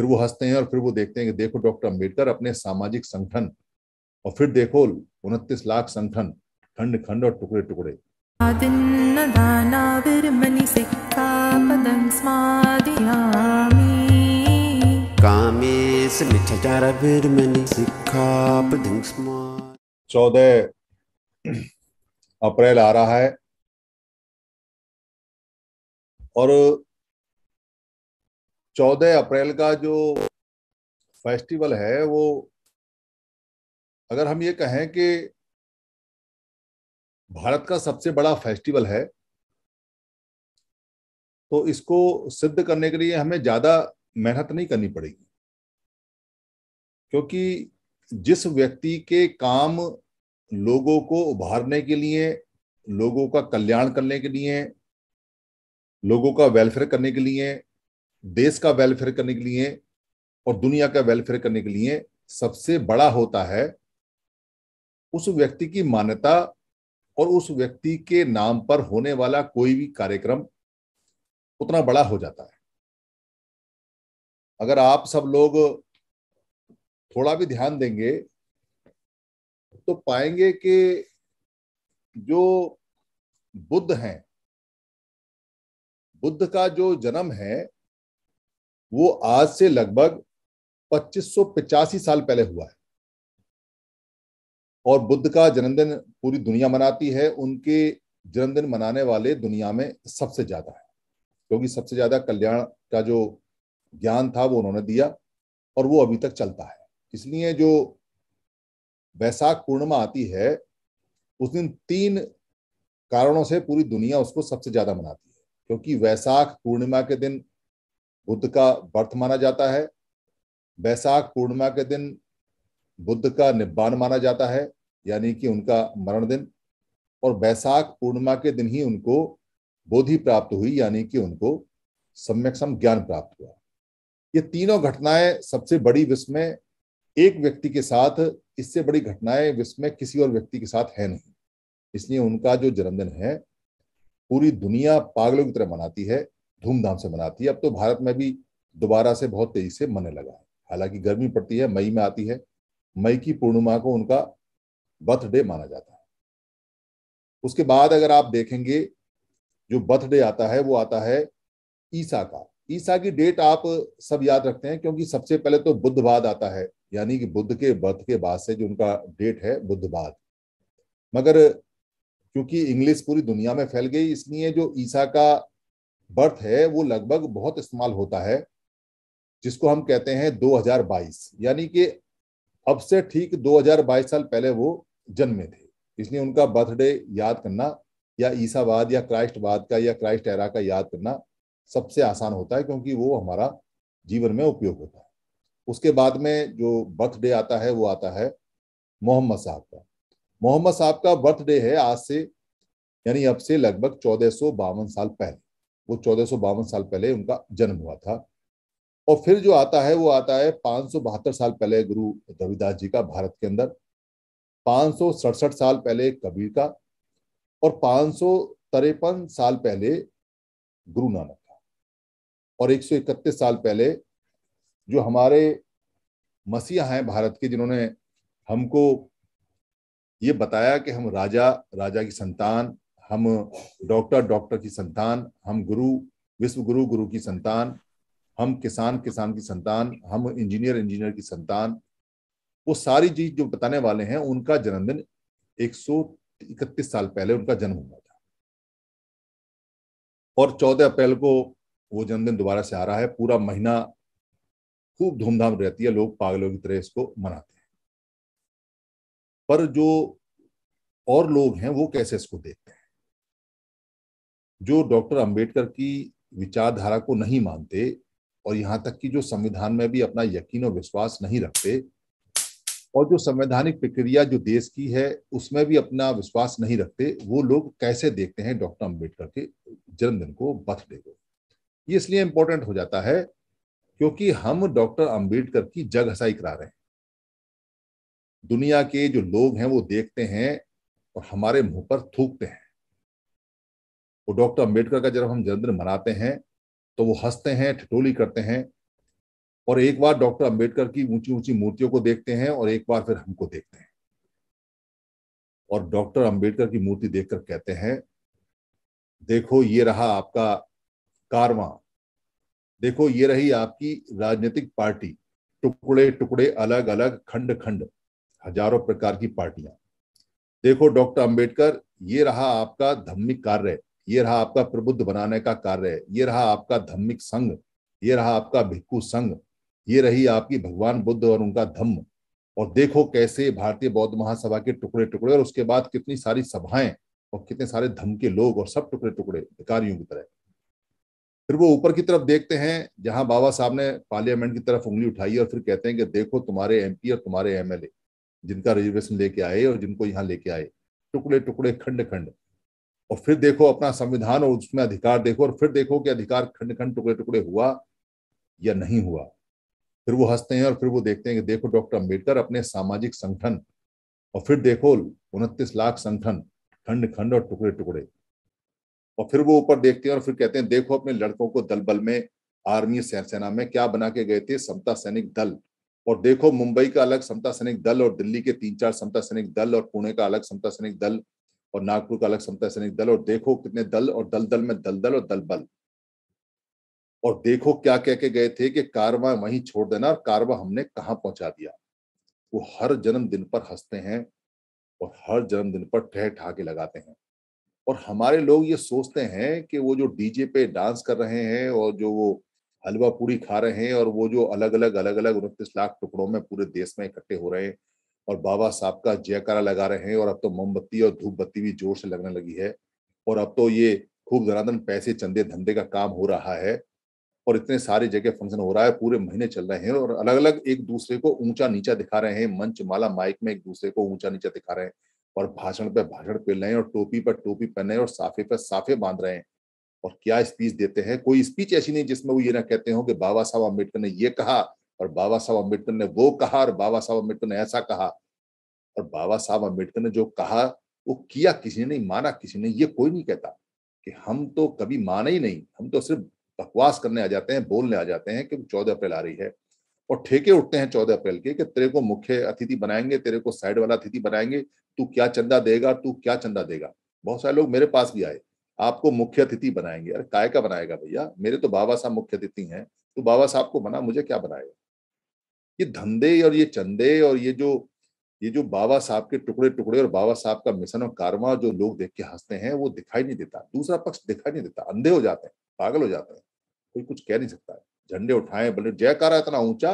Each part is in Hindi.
फिर वो हंसते हैं और फिर वो देखते हैं कि देखो डॉक्टर अम्बेडकर अपने सामाजिक संगठन और फिर देखो उनतीस लाख संगठन खंड खंड और टुकड़े टुकड़े चौदह अप्रैल आ रहा है और चौदह अप्रैल का जो फेस्टिवल है वो अगर हम ये कहें कि भारत का सबसे बड़ा फेस्टिवल है तो इसको सिद्ध करने के लिए हमें ज़्यादा मेहनत नहीं करनी पड़ेगी क्योंकि जिस व्यक्ति के काम लोगों को उभारने के लिए लोगों का कल्याण करने के लिए लोगों का वेलफेयर करने के लिए देश का वेलफेयर करने के लिए और दुनिया का वेलफेयर करने के लिए सबसे बड़ा होता है उस व्यक्ति की मान्यता और उस व्यक्ति के नाम पर होने वाला कोई भी कार्यक्रम उतना बड़ा हो जाता है अगर आप सब लोग थोड़ा भी ध्यान देंगे तो पाएंगे कि जो बुद्ध हैं बुद्ध का जो जन्म है वो आज से लगभग पच्चीस साल पहले हुआ है और बुद्ध का जन्मदिन पूरी दुनिया मनाती है उनके जन्मदिन मनाने वाले दुनिया में सबसे ज्यादा है क्योंकि सबसे ज्यादा कल्याण का जो ज्ञान था वो उन्होंने दिया और वो अभी तक चलता है इसलिए जो वैसाख पूर्णिमा आती है उस दिन तीन कारणों से पूरी दुनिया उसको सबसे ज्यादा मनाती है क्योंकि वैसाख पूर्णिमा के दिन बुद्ध का बर्थ माना जाता है बैसाख पूर्णिमा के दिन बुद्ध का निब्बान माना जाता है यानी कि उनका मरण दिन और बैसाख पूर्णिमा के दिन ही उनको बोधि प्राप्त हुई यानी कि उनको सम्यक सम ज्ञान प्राप्त हुआ ये तीनों घटनाएं सबसे बड़ी विश्व में एक व्यक्ति के साथ इससे बड़ी घटनाएं विश्व में किसी और व्यक्ति के साथ है नहीं इसलिए उनका जो जन्मदिन है पूरी दुनिया पागलों की तरह मनाती है धूमधाम से मनाती है अब तो भारत में भी दोबारा से बहुत तेजी से मनने लगा है हालांकि गर्मी पड़ती है मई में आती है मई की पूर्णिमा को उनका बर्थडे माना जाता है उसके बाद अगर आप देखेंगे जो बर्थडे आता है वो आता है ईसा का ईसा की डेट आप सब याद रखते हैं क्योंकि सबसे पहले तो बुद्धवाद आता है यानी कि बुद्ध के बर्थ के बाद से जो उनका डेट है बुद्धवाद मगर क्योंकि इंग्लिश पूरी दुनिया में फैल गई इसलिए जो ईसा का बर्थ है वो लगभग बहुत इस्तेमाल होता है जिसको हम कहते हैं 2022 यानी कि अब से ठीक 2022 साल पहले वो जन्मे थे इसलिए उनका बर्थडे याद करना या ईसावाद या क्राइस्टवाद का या क्राइस्ट एरा का याद करना सबसे आसान होता है क्योंकि वो हमारा जीवन में उपयोग होता है उसके बाद में जो बर्थडे आता है वो आता है मोहम्मद साहब का मोहम्मद साहब का बर्थडे है आज से यानी अब से लगभग चौदह साल पहले वो चौदह साल पहले उनका जन्म हुआ था और फिर जो आता है वो आता है पांच साल पहले गुरु रविदास जी का भारत के अंदर पांच साल पहले कबीर का और पाँच साल पहले गुरु नानक का और 131 साल पहले जो हमारे मसीहा हैं भारत के जिन्होंने हमको ये बताया कि हम राजा राजा की संतान हम डॉक्टर डॉक्टर की संतान हम गुरु विश्व गुरु गुरु की संतान हम किसान किसान की संतान हम इंजीनियर इंजीनियर की संतान वो सारी चीज जो बताने वाले हैं उनका जन्मदिन एक साल पहले उनका जन्म हुआ था और 14 अप्रैल को वो जन्मदिन दोबारा से आ रहा है पूरा महीना खूब धूमधाम रहती है लोग पागलों की तरह इसको मनाते हैं पर जो और लोग हैं वो कैसे इसको देखते हैं जो डॉक्टर अंबेडकर की विचारधारा को नहीं मानते और यहाँ तक कि जो संविधान में भी अपना यकीन और विश्वास नहीं रखते और जो संवैधानिक प्रक्रिया जो देश की है उसमें भी अपना विश्वास नहीं रखते वो लोग कैसे देखते हैं डॉक्टर अंबेडकर के जन्मदिन को बर्थडे को ये इसलिए इम्पोर्टेंट हो जाता है क्योंकि हम डॉक्टर अंबेडकर की जग हसाई करा रहे हैं दुनिया के जो लोग हैं वो देखते हैं और हमारे मुंह पर थूकते हैं वो डॉक्टर अम्बेडकर का जब हम जन्मदिन मनाते हैं तो वो हंसते हैं ठिटोली करते हैं और एक बार डॉक्टर अंबेडकर की ऊंची ऊंची मूर्तियों को देखते हैं और एक बार फिर हमको देखते हैं और डॉक्टर अंबेडकर की मूर्ति देखकर कहते हैं देखो ये रहा आपका कारवा देखो ये रही आपकी राजनीतिक पार्टी टुकड़े टुकड़े अलग अलग खंड खंड हजारों प्रकार की पार्टियां देखो डॉक्टर अंबेडकर ये रहा आपका धम्मिक कार्य ये रहा आपका प्रबुद्ध बनाने का कार्य ये रहा आपका धम्मिक संघ ये रहा आपका भिक्खु संघ ये रही आपकी भगवान बुद्ध और उनका धम्म और देखो कैसे भारतीय बौद्ध महासभा के टुकड़े टुकड़े और उसके बाद कितनी सारी सभाएं और कितने सारे धम्म के लोग और सब टुकड़े टुकड़े भिकारियों की तरह फिर वो ऊपर की तरफ देखते हैं जहां बाबा साहब ने पार्लियामेंट की तरफ उंगली उठाई और फिर कहते हैं कि देखो तुम्हारे एम और तुम्हारे एमएलए जिनका रिजर्वेशन लेके आए और जिनको यहाँ लेके आए टुकड़े टुकड़े खंड खंड और फिर देखो अपना संविधान और उसमें अधिकार देखो और फिर देखो कि अधिकार खंड खंड टुकड़े टुकड़े हुआ या नहीं हुआ फिर वो हंसते हैं और फिर वो देखते हैं कि देखो डॉक्टर अम्बेडकर अपने सामाजिक संगठन और फिर देखो उनतीस लाख संगठन खंड खंड और टुकड़े टुकड़े और फिर वो ऊपर देखते हैं और फिर कहते हैं देखो अपने लड़कों को दलबल में आर्मी सेना में क्या बना के गए थे समता सैनिक दल और देखो मुंबई का अलग समता सैनिक दल और दिल्ली के तीन चार समता सैनिक दल और पुणे का अलग समता सैनिक दल और नागपुर का अलग समता सैनिक दल और देखो कितने दल और दल दल में दल दल और दल बल और देखो क्या कह के गए थे कि कारवा वहीं छोड़ देना और कारवा हमने कहा पहुंचा दिया वो हर जन्मदिन पर हंसते हैं और हर जन्मदिन पर ठह के लगाते हैं और हमारे लोग ये सोचते हैं कि वो जो डीजे पे डांस कर रहे हैं और जो वो हलवा पूरी खा रहे हैं और वो जो अलग अलग अलग अलग उनतीस लाख टुकड़ों में पूरे देश में इकट्ठे हो रहे हैं और बाबा साहब का जयकारा लगा रहे हैं और अब तो मोमबत्ती और धूप बत्ती भी जोर से लगने लगी है और अब तो ये खूब धनाधन पैसे चंदे धंधे का काम हो रहा है और इतने सारे जगह फंक्शन हो रहा है पूरे महीने चल रहे हैं और अलग अलग एक दूसरे को ऊंचा नीचा दिखा रहे हैं मंच माला माइक में एक दूसरे को ऊंचा नीचा दिखा रहे हैं और भाषण पे भाषण पेल रहे हैं और टोपी पर टोपी पहन रहे हैं और साफे पर साफे बांध रहे हैं और क्या स्पीच देते हैं कोई स्पीच ऐसी नहीं जिसमें वो ये ना कहते हो कि बाबा साहब अम्बेडकर ने ये कहा और बाबा साहब अम्बेडकर ने वो कहा और बाबा साहब अम्बेडकर ने ऐसा कहा और बाबा साहब अम्बेडकर ने जो कहा वो किया किसी ने नहीं माना किसी ने ये कोई नहीं कहता कि हम तो कभी माना ही नहीं हम तो सिर्फ बकवास करने आ जाते हैं बोलने आ जाते हैं कि चौदह अप्रैल आ रही है और ठेके उठते हैं चौदह अप्रैल के कि तेरे को मुख्य अतिथि बनाएंगे तेरे को साइड वाला अतिथि बनाएंगे तू क्या चंदा देगा तू क्या चंदा देगा बहुत सारे लोग मेरे पास भी आए आपको मुख्य अतिथि बनाएंगे अरे काय का बनाएगा भैया मेरे तो बाबा साहब मुख्य अतिथि हैं तो बाबा साहब को बना मुझे क्या बनाएगा ये धंधे और ये चंदे और ये जो ये जो बाबा साहब के टुकड़े टुकड़े और बाबा साहब का मिशन और कारवा जो लोग देख के हंसते हैं वो दिखाई नहीं देता दूसरा पक्ष दिखाई नहीं देता अंधे हो जाते हैं पागल हो जाते हैं कोई कुछ कह नहीं सकता झंडे उठाए बोले जयकारा इतना ऊंचा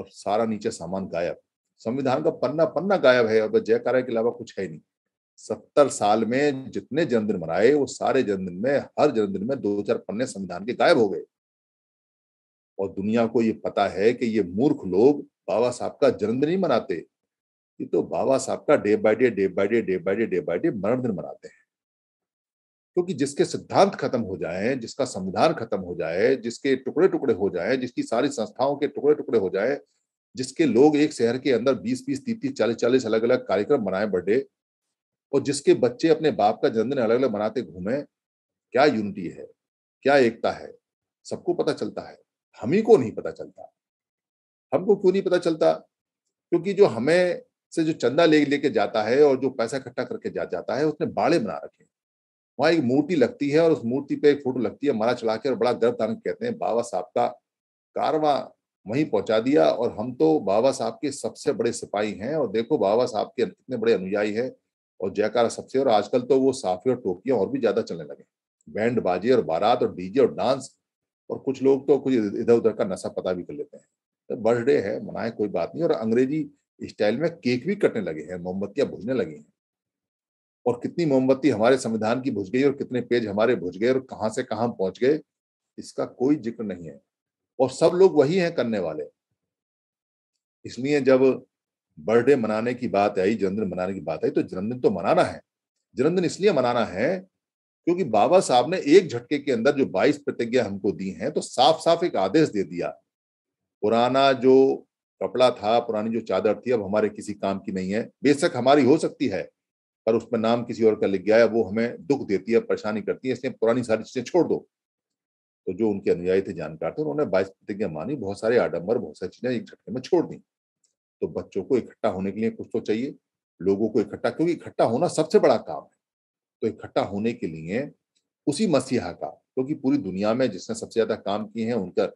और सारा नीचे सामान गायब संविधान का पन्ना पन्ना गायब है और जयकारा के अलावा कुछ है नहीं सत्तर साल में जितने जन्मदिन मनाए वो सारे जन्मदिन में हर जन्मदिन में दो चार पन्ने संविधान के गायब हो गए और दुनिया को ये पता है कि ये मूर्ख लोग बाबा साहब का जन्मदिन नहीं मनाते ये तो बाबा साहब का day by day day by day day by day day by day मरण दिन मनाते हैं क्योंकि जिसके सिद्धांत खत्म हो जाए जिसका संविधान खत्म हो जाए जिसके टुकड़े टुकड़े हो जाए जिसकी सारी संस्थाओं के टुकड़े टुकड़े हो जाए जिसके लोग एक शहर के अंदर बीस बीस तीस तीस चालीस चालीस अलग अलग कार्यक्रम मनाए बर्थडे और जिसके बच्चे अपने बाप का जन्मदिन अलग अलग मनाते घूमे क्या यूनिटी है क्या एकता है सबको पता चलता है हम ही को नहीं पता चलता हमको क्यों नहीं पता चलता क्योंकि जो हमें से जो चंदा ले लेके जाता है और जो पैसा इकट्ठा करके जा जाता है उसने बाड़े बना रखे वहां एक मूर्ति लगती है और उस मूर्ति पे एक फोटो लगती है मारा चला के और बड़ा गर्व धारण कहते हैं बाबा साहब का कारवा वहीं पहुंचा दिया और हम तो बाबा साहब के सबसे बड़े सिपाही हैं और देखो बाबा साहब के इतने बड़े अनुयायी है और जयकारा सबसे और आजकल तो वो साफी और टोपियां और भी ज्यादा चलने लगे बैंड बाजे और बारात और डीजे और डांस और कुछ लोग तो कुछ इधर उधर का नशा पता भी कर लेते हैं तो बर्थडे है मनाए कोई बात नहीं और अंग्रेजी स्टाइल में केक भी कटने लगे हैं मोमबत्तियां भुजने लगी हैं और कितनी मोमबत्ती हमारे संविधान की भुज गई और कितने पेज हमारे भुज गए और कहाँ से कहाँ पहुंच गए इसका कोई जिक्र नहीं है और सब लोग वही हैं करने वाले इसलिए जब बर्थडे मनाने की बात आई जन्मदिन मनाने की बात आई तो जन्मदिन तो मनाना है जन्मदिन इसलिए मनाना है क्योंकि बाबा साहब ने एक झटके के अंदर जो 22 प्रतिज्ञा हमको दी हैं तो साफ साफ एक आदेश दे दिया पुराना जो कपड़ा था पुरानी जो चादर थी अब हमारे किसी काम की नहीं है बेशक हमारी हो सकती है पर उसमें नाम किसी और का लिख गया है वो हमें दुख देती है परेशानी करती है इसलिए पुरानी सारी चीजें छोड़ दो तो जो उनके अनुयायी थे जानकार थे उन्होंने बाईस प्रतिज्ञा मानी बहुत सारे आडम्बर बहुत सारी चीजें एक झटके में छोड़ दी तो बच्चों को इकट्ठा होने के लिए कुछ तो चाहिए लोगों को इकट्ठा क्योंकि इकट्ठा होना सबसे बड़ा काम है तो इकट्ठा होने के लिए उसी मसीहा का क्योंकि तो पूरी दुनिया में जिसने सबसे ज्यादा काम किए हैं उनका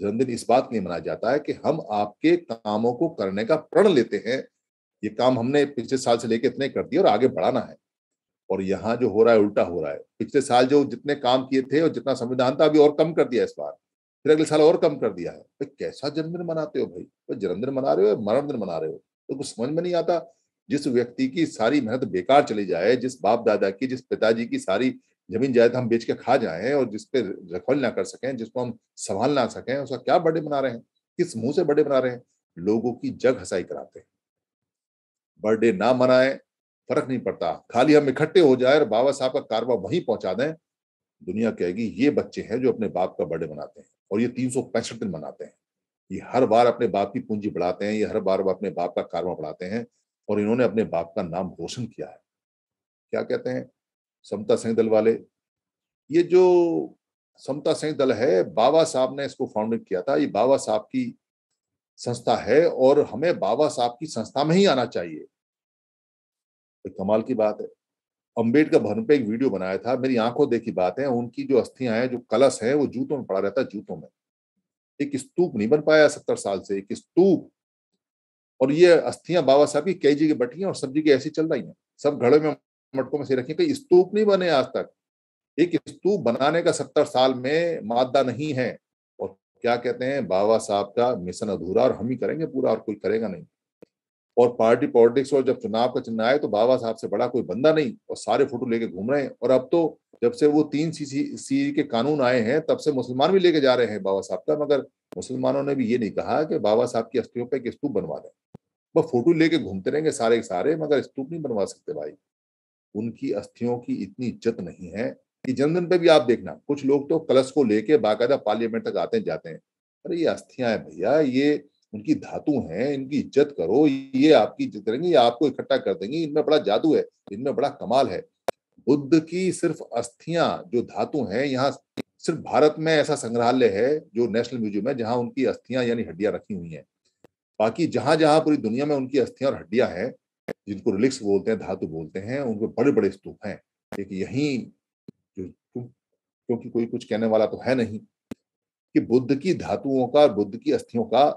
जन्मदिन इस बात के लिए मनाया जाता है कि हम आपके कामों को करने का प्रण लेते हैं ये काम हमने पिछले साल से लेके इतने कर दिए और आगे बढ़ाना है और यहाँ जो हो रहा है उल्टा हो रहा है पिछले साल जो जितने काम किए थे और जितना संविधान था अभी और कम कर दिया इस बार फिर अगले साल और कम कर दिया है भाई कैसा जन्मदिन मनाते हो भाई भाई जन्मदिन मना रहे हो मरण दिन मना रहे हो तो कुछ समझ में नहीं आता जिस व्यक्ति की सारी मेहनत बेकार चली जाए जिस बाप दादा की जिस पिताजी की सारी जमीन जायदाद हम बेच के खा जाए और जिस पे रखवाल ना कर सकें जिसको हम संभाल ना सकें उसका क्या बर्थडे मना रहे हैं किस मुंह से बर्थडे मना रहे हैं लोगों की जग हसाई कराते हैं बर्थडे ना मनाए फर्क नहीं पड़ता खाली हम इकट्ठे हो जाए और बाबा साहब का कारवा वहीं पहुंचा दें दुनिया कहेगी ये बच्चे हैं जो अपने बाप का बर्थडे मनाते हैं और ये तीन दिन मनाते हैं ये हर बार अपने बाप की पूंजी बढ़ाते हैं ये हर बार अपने बाप का कारवा बढ़ाते हैं और इन्होंने अपने बाप का नाम रोशन किया है क्या कहते हैं समता सिंह दल वाले ये जो समता सिंह दल है बाबा साहब ने इसको फाउंड किया था ये बाबा साहब की संस्था है और हमें बाबा साहब की संस्था में ही आना चाहिए तो कमाल की बात है अम्बेडकर भवन पे एक वीडियो बनाया था मेरी आंखों देखी बात है उनकी जो अस्थियां हैं जो कलश है वो जूतों में पड़ा रहता है जूतों में एक स्तूप नहीं बन पाया सत्तर साल से एक स्तूप और ये अस्थियां बाबा साहब की कई जगह बटी हैं और सब जगह ऐसी चल रही हैं सब घड़े में मटकों में से रखी कहीं स्तूप नहीं बने आज तक एक स्तूप बनाने का सत्तर साल में मादा नहीं है और क्या कहते हैं बाबा साहब का मिशन अधूरा और हम ही करेंगे पूरा और कोई करेगा नहीं और पार्टी पॉलिटिक्स और जब चुनाव का चिन्ह आए तो बाबा साहब से बड़ा कोई बंदा नहीं और सारे फोटो लेके घूम रहे हैं और अब तो जब से वो तीन सी सी सी के कानून आए हैं तब से मुसलमान भी लेके जा रहे हैं बाबा साहब का मगर मुसलमानों ने भी ये नहीं कहा कि बाबा साहब की अस्थियों पर एक स्तूप बनवा दें वह फोटो लेके घूमते रहेंगे सारे के सारे मगर स्तूप नहीं बनवा सकते भाई उनकी अस्थियों की इतनी इज्जत नहीं है कि जनधन पे भी आप देखना कुछ लोग तो कलश को लेके बाकायदा पार्लियामेंट तक आते हैं जाते हैं अरे ये अस्थियां हैं भैया ये उनकी धातु हैं इनकी इज्जत करो ये आपकी इज्जत करेंगे ये आपको इकट्ठा कर देंगे इनमें बड़ा जादू है इनमें बड़ा कमाल है बुद्ध की सिर्फ अस्थियां जो धातु हैं यहाँ सिर्फ भारत में ऐसा संग्रहालय है जो नेशनल म्यूजियम है जहां उनकी अस्थियां यानी हड्डियां रखी हुई हैं बाकी जहां जहां पूरी दुनिया में उनकी अस्थियां और हड्डियां हैं जिनको रिलिक्स बोलते हैं धातु बोलते हैं उनके बड़े बड़े स्तूप हैं एक यही क्योंकि कोई कुछ कहने वाला तो है नहीं कि बुद्ध की धातुओं का बुद्ध की अस्थियों का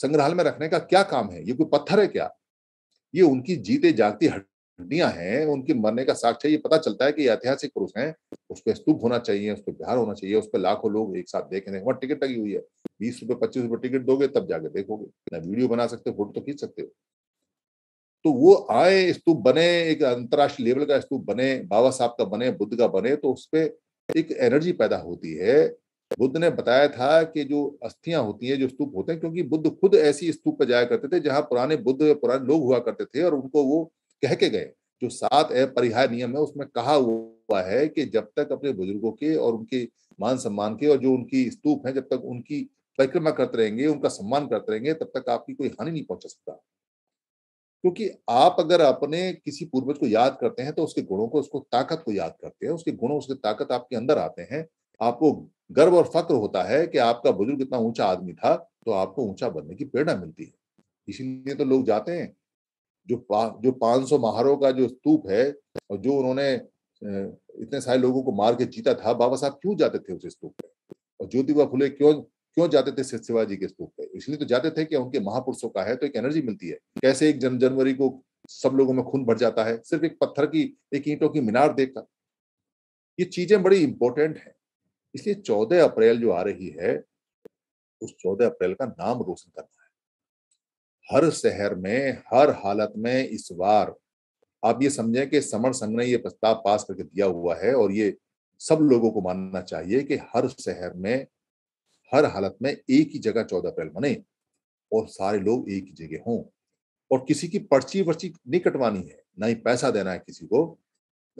संग्रहालय में रखने का क्या काम है ये कोई पत्थर है क्या ये उनकी जीते जागती हड्डी हड्डियां हैं उनके मरने का साक्ष्य ये पता चलता है कि ऐतिहासिक पुरुष हैं उस पर स्तूप होना चाहिए उस पर बिहार होना चाहिए उस पर लाखों लोग एक साथ देख रहे हैं वहां टिकट लगी हुई है बीस रुपए पच्चीस रुपए टिकट दोगे तब जाके देखोगे ना वीडियो बना सकते हो फोटो तो खींच सकते हो तो वो आए स्तूप बने एक अंतर्राष्ट्रीय लेवल का स्तूप बने बाबा साहब का बने बुद्ध का बने तो उस पर एक एनर्जी पैदा होती है बुद्ध ने बताया था कि जो अस्थियां होती हैं जो स्तूप होते हैं क्योंकि बुद्ध खुद ऐसी स्तूप पर जाया करते थे जहां पुराने बुद्ध पुराने लोग हुआ करते थे और उनको वो कह के गए जो सात अपरिहार नियम है उसमें कहा हुआ है कि जब तक अपने बुजुर्गों के और उनके मान सम्मान के और जो उनकी स्तूप है जब तक उनकी परिक्रमा करते रहेंगे उनका सम्मान करते रहेंगे तब तक आपकी कोई हानि नहीं पहुंच सकता क्योंकि आप अगर अपने किसी पूर्वज को याद करते हैं तो उसके गुणों को उसको ताकत को याद करते हैं उसके गुणों उसके ताकत आपके अंदर आते हैं आपको गर्व और फक्र होता है कि आपका बुजुर्ग इतना ऊंचा आदमी था तो आपको ऊंचा बनने की प्रेरणा मिलती है इसीलिए तो लोग जाते हैं जो पा, जो 500 महारों का जो स्तूप है और जो उन्होंने इतने सारे लोगों को मार के जीता था बाबा साहब क्यों जाते थे उस स्तूप पे और ज्योतिबा फुले क्यों क्यों जाते थे शिवाजी के स्तूप पे इसलिए तो जाते थे कि उनके महापुरुषों का है तो एक एनर्जी मिलती है कैसे एक जन जनवरी को सब लोगों में खून भर जाता है सिर्फ एक पत्थर की एक ईंटों की मीनार देखकर ये चीजें बड़ी इंपॉर्टेंट है इसलिए चौदह अप्रैल जो आ रही है उस चौदह अप्रैल का नाम रोशन करना हर शहर में हर हालत में इस बार आप ये समझें कि समर संघ ने यह प्रस्ताव पास करके दिया हुआ है और ये सब लोगों को मानना चाहिए कि हर शहर में हर हालत में एक ही जगह चौदह अप्रैल मने और सारे लोग एक ही जगह हों और किसी की पर्ची वर्ची नहीं कटवानी है ना ही पैसा देना है किसी को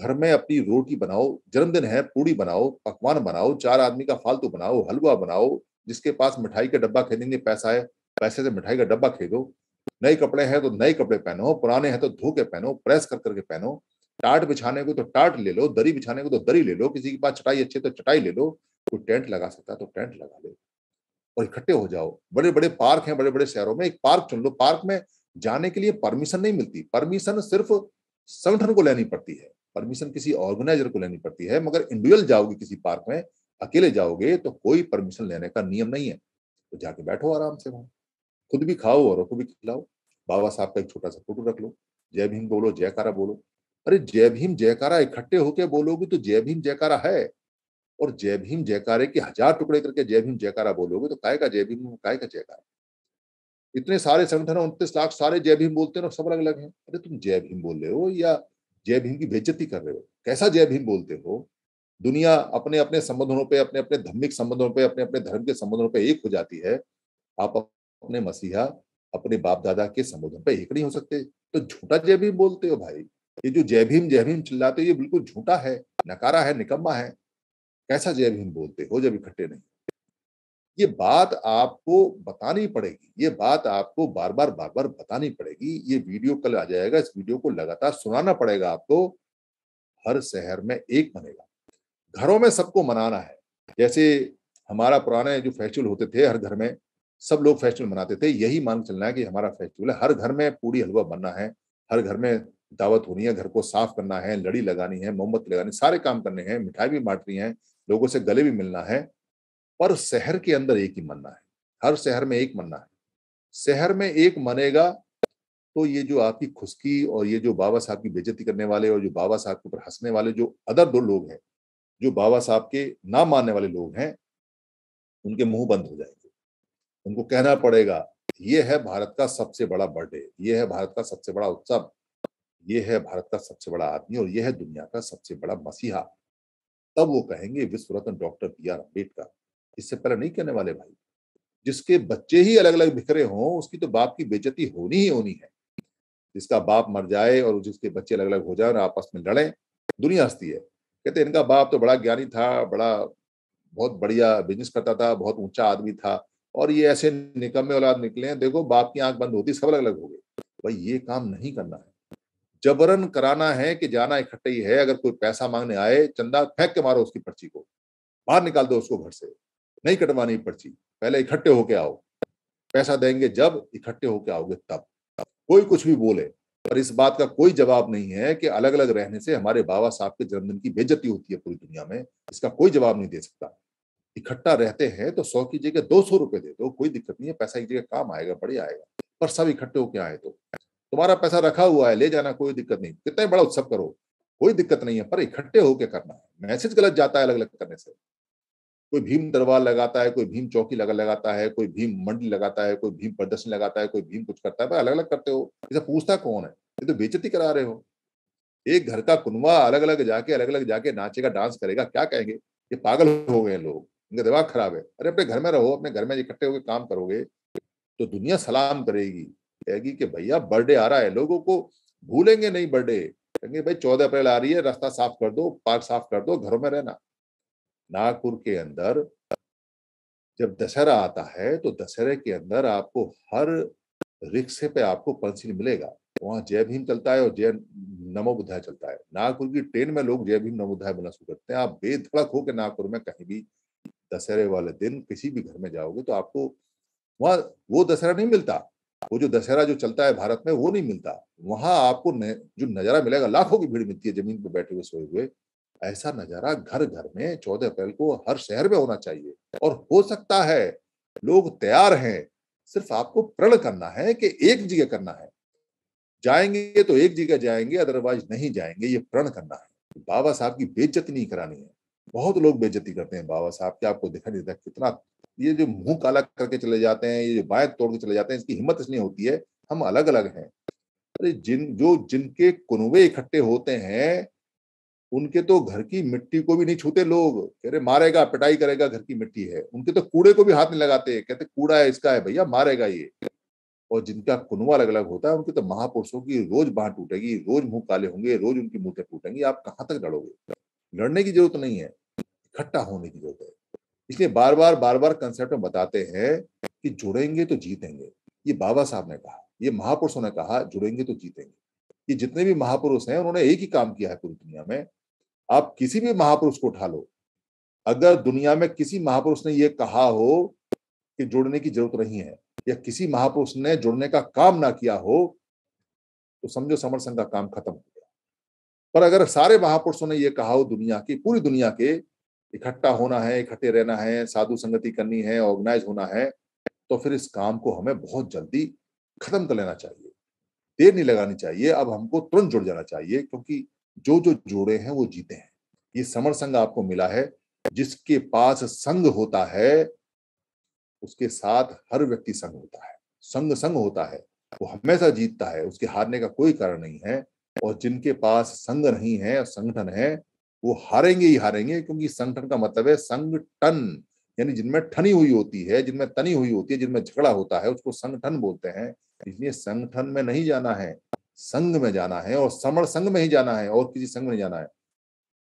घर में अपनी रोटी बनाओ जन्मदिन है पूड़ी बनाओ पकवान बनाओ चार आदमी का फालतू बनाओ हलवा बनाओ जिसके पास मिठाई का डब्बा खरीदने पैसा है पैसे से मिठाई का डब्बा खरीदो नए कपड़े हैं तो नए कपड़े पहनो पुराने हैं तो धो के पहनो प्रेस कर करके पहनो टाट बिछाने को तो टाट ले लो दरी बिछाने को तो दरी ले लो किसी के पास चटाई अच्छी तो चटाई ले लो कोई टेंट लगा सकता है तो टेंट लगा ले और इकट्ठे हो जाओ बड़े बड़े पार्क हैं बड़े बड़े शहरों में एक पार्क चुन लो पार्क में जाने के लिए परमिशन नहीं मिलती परमिशन सिर्फ संगठन को लेनी पड़ती है परमिशन किसी ऑर्गेनाइजर को लेनी पड़ती है मगर इंडिविजुअल जाओगे किसी पार्क में अकेले जाओगे तो कोई परमिशन लेने का नियम नहीं है तो जाके बैठो आराम से वहां खुद भी खाओ और को भी खिलाओ बाबा साहब का एक छोटा सा फोटो रख लो जय भीम बोलो जयकारा बोलो अरे जय भीम जयकारा इकट्ठे होके बोलोगे तो जय भीम जयकारा है और जय भीम जयकारे के हजार टुकड़े करके जय भीम जयकारा बोलोगे तो काय का जय भीम काय का जयकारा इतने सारे संगठन उनतीस लाख सारे जय भीम बोलते हैं और सब अलग अलग हैं अरे तुम जय भीम बोल रहे हो या जय भीम की बेज्जती कर रहे हो कैसा जय भीम बोलते हो दुनिया अपने अपने संबंधों पे अपने अपने धर्मिक संबंधों पे अपने अपने धर्म के संबंधों पे एक हो जाती है आप अपने मसीहा अपने बाप दादा के संबोधन पर एक नहीं हो सकते तो झूठा जय भीम बोलते हो भाई ये जो जय भीम जय भीम चिल्लाते हो ये बिल्कुल झूठा है नकारा है निकम्मा है कैसा जय भीम बोलते हो जब इकट्ठे नहीं ये बात आपको बतानी पड़ेगी ये बात आपको बार बार बार बार बतानी पड़ेगी ये वीडियो कल आ जाएगा इस वीडियो को लगातार सुनाना पड़ेगा आपको हर शहर में एक बनेगा घरों में सबको मनाना है जैसे हमारा पुराने जो फेस्टिवल होते थे हर घर में सब लोग फेस्टिवल मनाते थे यही मान चलना है कि हमारा फेस्टिवल है हर घर में पूरी हलवा बनना है हर घर में दावत होनी है घर को साफ करना है लड़ी लगानी है मोमबत्ती लगानी सारे काम करने हैं मिठाई भी बांटनी है लोगों से गले भी मिलना है पर शहर के अंदर एक ही मनना है हर शहर में एक मनना है शहर में एक मनेगा तो ये जो आपकी खुशकी और ये जो बाबा साहब की बेजती करने वाले और जो बाबा साहब के ऊपर हंसने वाले जो अदर दो लोग हैं जो बाबा साहब के ना मानने वाले लोग हैं उनके मुंह बंद हो जाएंगे उनको कहना पड़ेगा ये है भारत का सबसे बड़ा बर्थडे ये है भारत का सबसे बड़ा उत्सव ये है भारत का सबसे बड़ा आदमी और यह है दुनिया का सबसे बड़ा मसीहा तब वो कहेंगे विश्व रत्न डॉक्टर बी आर अम्बेडकर इससे पहले नहीं कहने वाले भाई जिसके बच्चे ही अलग अलग बिखरे हों उसकी तो बाप की बेजती होनी ही होनी है जिसका बाप मर जाए और जिसके बच्चे अलग अलग हो जाए और आपस में लड़े दुनिया हंसती है कहते इनका बाप तो बड़ा ज्ञानी था बड़ा बहुत बढ़िया बिजनेस करता था बहुत ऊंचा आदमी था और ये ऐसे निकम्मे औलाद निकले हैं देखो बाप की आंख बंद होती सब अलग अलग हो गए भाई ये काम नहीं करना है जबरन कराना है कि जाना इकट्ठे ही है अगर कोई पैसा मांगने आए चंदा फेंक के मारो उसकी पर्ची को बाहर निकाल दो उसको घर से नहीं कटवानी पर्ची पहले इकट्ठे होके आओ पैसा देंगे जब इकट्ठे होके आओगे तब कोई कुछ भी बोले पर इस बात का कोई जवाब नहीं है कि अलग अलग रहने से हमारे बाबा साहब के जन्मदिन की बेजती होती है पूरी दुनिया में इसका कोई जवाब नहीं दे सकता इकट्ठा रहते हैं तो सौ की जगह दो सौ रुपए दे दो कोई दिक्कत नहीं है पैसा एक जगह काम आएगा बढ़िया आएगा पर सब इकट्ठे होके आए तो तुम्हारा पैसा रखा हुआ है ले जाना कोई दिक्कत नहीं कितना बड़ा उत्सव करो कोई दिक्कत नहीं है पर इकट्ठे होके करना है मैसेज गलत जाता है अलग अलग करने से कोई भीम दरबार लगाता है कोई भीम चौकी लगा लगाता है कोई भीम मंडी लगाता है कोई भीम प्रदर्शन लगाता है कोई भीम कुछ करता है अलग अलग करते हो इसे पूछता कौन है ये तो बेचती करा रहे हो एक घर का कुनवा अलग अलग जाके अलग अलग जाके नाचेगा डांस करेगा क्या कहेंगे ये पागल हो गए लोग इनका दिमाग खराब है अरे अपने घर में रहो अपने घर में इकट्ठे होकर काम करोगे तो दुनिया सलाम करेगी कहेगी कि भैया बर्थडे आ रहा है लोगों को भूलेंगे नहीं बर्थडे कहेंगे भाई चौदह अप्रैल आ रही है रास्ता साफ कर दो पार्क साफ कर दो घरों में रहना नागपुर के अंदर जब दशहरा आता है तो दशहरे के अंदर आपको हर रिक्शे पे आपको पंसिल मिलेगा वहां जय भीम चलता है और जय नमो बुद्धाय चलता है नागपुर की ट्रेन में लोग जय भीम नमो बुद्धाय बोलना शुरू करते हैं आप बेधड़क होकर नागपुर में कहीं भी दशहरे वाले दिन किसी भी घर में जाओगे तो आपको वहां वो दशहरा नहीं मिलता वो जो दशहरा जो चलता है भारत में वो नहीं मिलता वहां आपको न, जो नजारा मिलेगा लाखों की भीड़ मिलती है जमीन पर बैठे हुए सोए हुए ऐसा नजारा घर घर में चौदह अप्रैल को हर शहर में होना चाहिए और हो सकता है लोग तैयार हैं सिर्फ आपको प्रण करना है कि एक जगह करना है जाएंगे तो एक जगह जाएंगे अदरवाइज नहीं जाएंगे ये प्रण करना है बाबा साहब की बेज्जती नहीं करानी है बहुत लोग बेजती करते हैं बाबा साहब के आपको दिखा नहीं देता कितना ये जो मुंह काला करके चले जाते हैं ये जो बाएं तोड़ के चले जाते हैं इसकी हिम्मत इसलिए होती है हम अलग अलग हैं अरे जिन जो जिनके कुनवे इकट्ठे होते हैं उनके तो घर की मिट्टी को भी नहीं छूते लोग कह रहे मारेगा पिटाई करेगा घर की मिट्टी है उनके तो कूड़े को भी हाथ नहीं लगाते कहते कूड़ा है इसका है भैया मारेगा ये और जिनका कुनवा अलग अलग होता है उनके तो महापुरुषों की रोज बाह टूटेगी रोज मुंह काले होंगे रोज उनकी मुंह टूटेंगी आप कहाँ तक लड़ोगे लड़ने की जरूरत नहीं है इकट्ठा होने की जरूरत है इसलिए बार बार बार बार कंसेप्ट में बताते हैं कि जुड़ेंगे तो जीतेंगे ये बाबा साहब ने कहा ये महापुरुषों ने कहा जुड़ेंगे तो जीतेंगे ये जितने भी महापुरुष हैं उन्होंने एक ही काम किया है पूरी दुनिया में आप किसी भी महापुरुष को उठा लो अगर दुनिया में किसी महापुरुष ने यह कहा हो कि जुड़ने की जरूरत नहीं है या किसी महापुरुष ने जुड़ने का काम ना किया हो तो समझो समर संघ का काम खत्म हो पर अगर सारे महापुरुषों ने ये कहा हो दुनिया की पूरी दुनिया के इकट्ठा होना है इकट्ठे रहना है साधु संगति करनी है ऑर्गेनाइज होना है तो फिर इस काम को हमें बहुत जल्दी खत्म कर लेना चाहिए देर नहीं लगानी चाहिए अब हमको तुरंत जुड़ जाना चाहिए क्योंकि जो जो जुड़े हैं वो जीते हैं ये समर संघ आपको मिला है जिसके पास संघ होता है उसके साथ हर व्यक्ति संघ होता है संग संग होता है वो हमेशा जीतता है उसके हारने का कोई कारण नहीं है और जिनके पास संघ नहीं है संगठन है वो हारेंगे ही हारेंगे क्योंकि संगठन का मतलब है संगठन यानी जिनमें ठनी हुई होती है जिनमें तनी हुई होती है जिनमें झगड़ा होता है उसको संगठन बोलते हैं इसलिए संगठन में नहीं जाना है संघ में जाना है और समण संघ में ही जाना है और किसी संघ में नहीं जाना है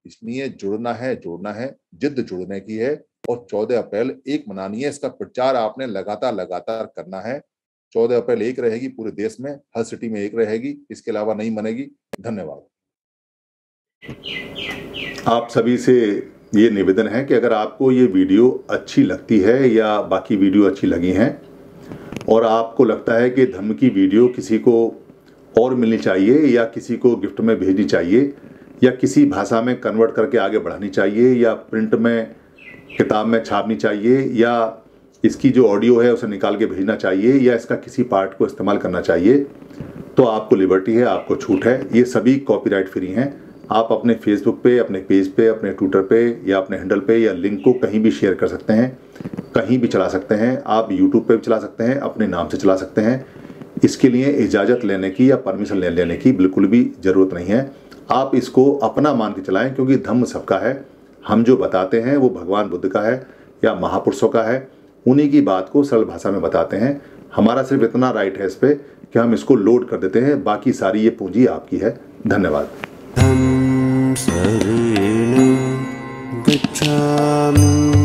इसलिए जुड़ना है जोड़ना है जिद जुड़ने की है और 14 अप्रैल एक मनानी है इसका प्रचार आपने लगातार लगातार करना है चौदह अप्रैल एक रहेगी पूरे देश में हर सिटी में एक रहेगी इसके अलावा नहीं मनेगी धन्यवाद आप सभी से ये निवेदन है कि अगर आपको ये वीडियो अच्छी लगती है या बाकी वीडियो अच्छी लगी हैं और आपको लगता है कि धर्म की वीडियो किसी को और मिलनी चाहिए या किसी को गिफ्ट में भेजनी चाहिए या किसी भाषा में कन्वर्ट करके आगे बढ़ानी चाहिए या प्रिंट में किताब में छापनी चाहिए या इसकी जो ऑडियो है उसे निकाल के भेजना चाहिए या इसका किसी पार्ट को इस्तेमाल करना चाहिए तो आपको लिबर्टी है आपको छूट है ये सभी कॉपीराइट फ्री हैं आप अपने फेसबुक पे अपने पेज पे अपने ट्विटर पे या अपने हैंडल पे या लिंक को कहीं भी शेयर कर सकते हैं कहीं भी चला सकते हैं आप यूट्यूब पे भी चला सकते हैं अपने नाम से चला सकते हैं इसके लिए इजाज़त लेने की या परमिशन ले लेने की बिल्कुल भी ज़रूरत नहीं है आप इसको अपना मान के चलाएँ क्योंकि धम्म सबका है हम जो बताते हैं वो भगवान बुद्ध का है या महापुरुषों का है उन्हीं की बात को सरल भाषा में बताते हैं हमारा सिर्फ इतना राइट है इस पर कि हम इसको लोड कर देते हैं बाकी सारी ये पूंजी आपकी है धन्यवाद